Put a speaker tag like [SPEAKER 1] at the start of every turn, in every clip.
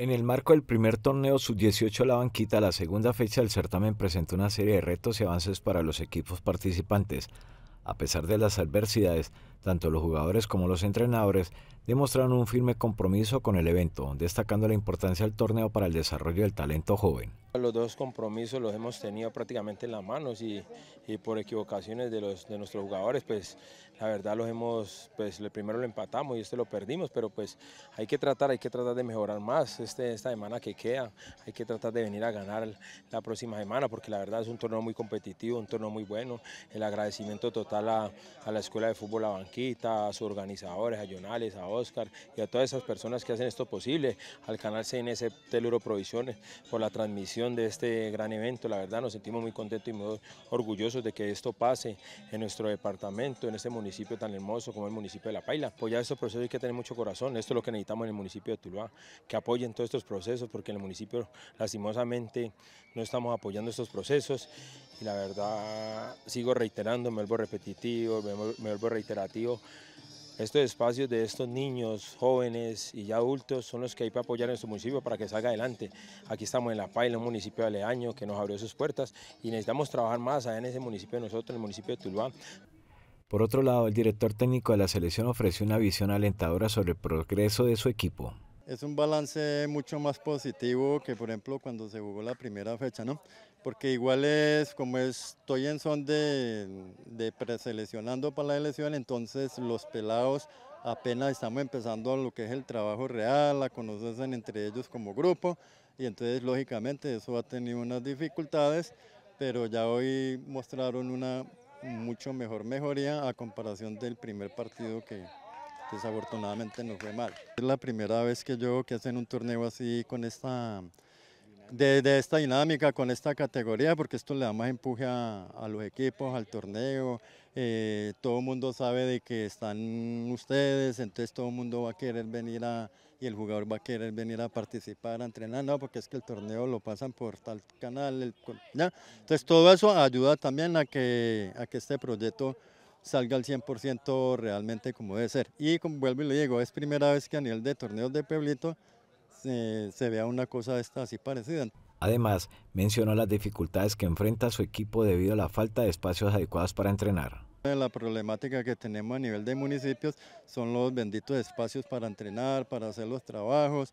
[SPEAKER 1] En el marco del primer torneo sub-18 La Banquita, la segunda fecha del certamen presentó una serie de retos y avances para los equipos participantes. A pesar de las adversidades, tanto los jugadores como los entrenadores demostraron un firme compromiso con el evento, destacando la importancia del torneo para el desarrollo del talento joven.
[SPEAKER 2] Los dos compromisos los hemos tenido prácticamente en las manos y, por equivocaciones de, nuestros jugadores, pues la verdad los hemos, pues primero lo empatamos y este lo perdimos, pero pues hay que tratar, hay que tratar de mejorar más este, esta semana que queda, hay que tratar de venir a ganar la próxima semana, porque la verdad es un torneo muy competitivo, un torneo muy bueno, el agradecimiento total a, la Escuela de Fútbol Avanzado a sus organizadores, a Jonales, a Oscar y a todas esas personas que hacen esto posible, al canal CNS Teluro Provisiones por la transmisión de este gran evento. La verdad nos sentimos muy contentos y muy orgullosos de que esto pase en nuestro departamento, en este municipio tan hermoso como el municipio de La Paila. Apoyar estos procesos hay que tener mucho corazón, esto es lo que necesitamos en el municipio de Tuluá, que apoyen todos estos procesos porque en el municipio lastimosamente no estamos apoyando estos procesos y la verdad sigo reiterando, me vuelvo repetitivo, me vuelvo, reiterativo. Estos espacios de estos niños, jóvenes y ya adultos son los que hay para apoyar en nuestro municipio para que salga adelante. Aquí estamos en La en un municipio de aleaño que nos abrió sus puertas y necesitamos trabajar más allá en ese municipio de nosotros, en el municipio de Tuluá.
[SPEAKER 1] Por otro lado, el director técnico de la selección ofreció una visión alentadora sobre el progreso de su equipo.
[SPEAKER 3] Es un balance mucho más positivo que, por ejemplo, cuando se jugó la primera fecha, ¿no? porque igual es como estoy en son de, preseleccionando para la elección, entonces los pelados apenas estamos empezando lo que es el trabajo real, la conocen entre ellos como grupo y entonces lógicamente eso ha tenido unas dificultades, pero ya hoy mostraron una mucho mejor mejoría a comparación del primer partido que desafortunadamente nos fue mal. Es la primera vez que yo que hacen un torneo así con esta de, esta dinámica con esta categoría, porque esto le da más empuje a, los equipos, al torneo. Eh, todo el mundo sabe de que están ustedes, entonces todo el mundo va a querer venir a, y el jugador va a querer venir a participar, a entrenar, no, porque es que el torneo lo pasan por tal canal. El, Entonces todo eso ayuda también a que, a que este proyecto salga al 100% realmente como debe ser. Y como vuelvo y le digo, es primera vez que a nivel de torneos de Pueblito eh, se vea una cosa así parecida.
[SPEAKER 1] Además, mencionó las dificultades que enfrenta su equipo debido a la falta de espacios adecuados para entrenar.
[SPEAKER 3] Eh, la problemática que tenemos a nivel de municipios son los benditos espacios para entrenar, para hacer los trabajos.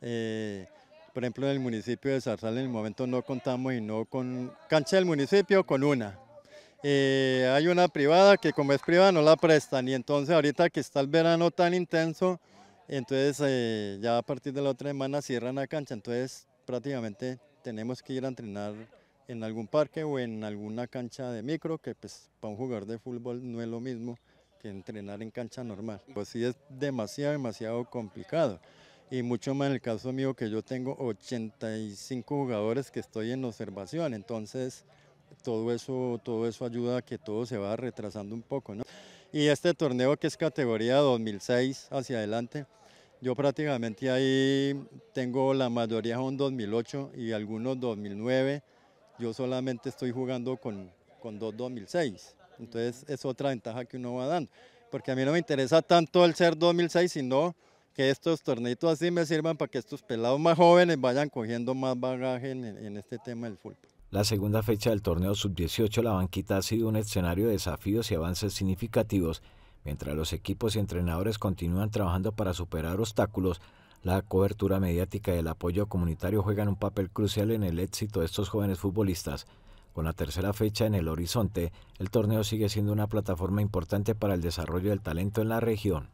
[SPEAKER 3] Eh, por ejemplo, en el municipio de Zarzal en el momento no contamos y no con cancha del municipio, con una. hay una privada que como es privada no la prestan y entonces ahorita que está el verano tan intenso, entonces eh, ya a partir de la otra semana cierran la cancha, entonces prácticamente tenemos que ir a entrenar en algún parque o en alguna cancha de micro, que pues para un jugador de fútbol no es lo mismo que entrenar en cancha normal. Pues sí es demasiado, demasiado complicado. Y mucho más en el caso mío que yo tengo 85 jugadores que estoy en observación, entonces todo eso, todo eso ayuda a que todo se va retrasando un poco. ¿no? Y este torneo que es categoría 2006 hacia adelante, yo prácticamente ahí tengo la mayoría son 2008 y algunos 2009. Yo solamente estoy jugando con, con dos 2006. Entonces es otra ventaja que uno va dando. Porque a mí no me interesa tanto el ser 2006, sino que estos torneitos así me sirvan para que estos pelados más jóvenes vayan cogiendo más bagaje en, en este tema del fútbol.
[SPEAKER 1] La segunda fecha del torneo sub-18 La Banquita ha sido un escenario de desafíos y avances significativos. Mientras los equipos y entrenadores continúan trabajando para superar obstáculos, la cobertura mediática y el apoyo comunitario juegan un papel crucial en el éxito de estos jóvenes futbolistas. Con la tercera fecha en el horizonte, el torneo sigue siendo una plataforma importante para el desarrollo del talento en la región.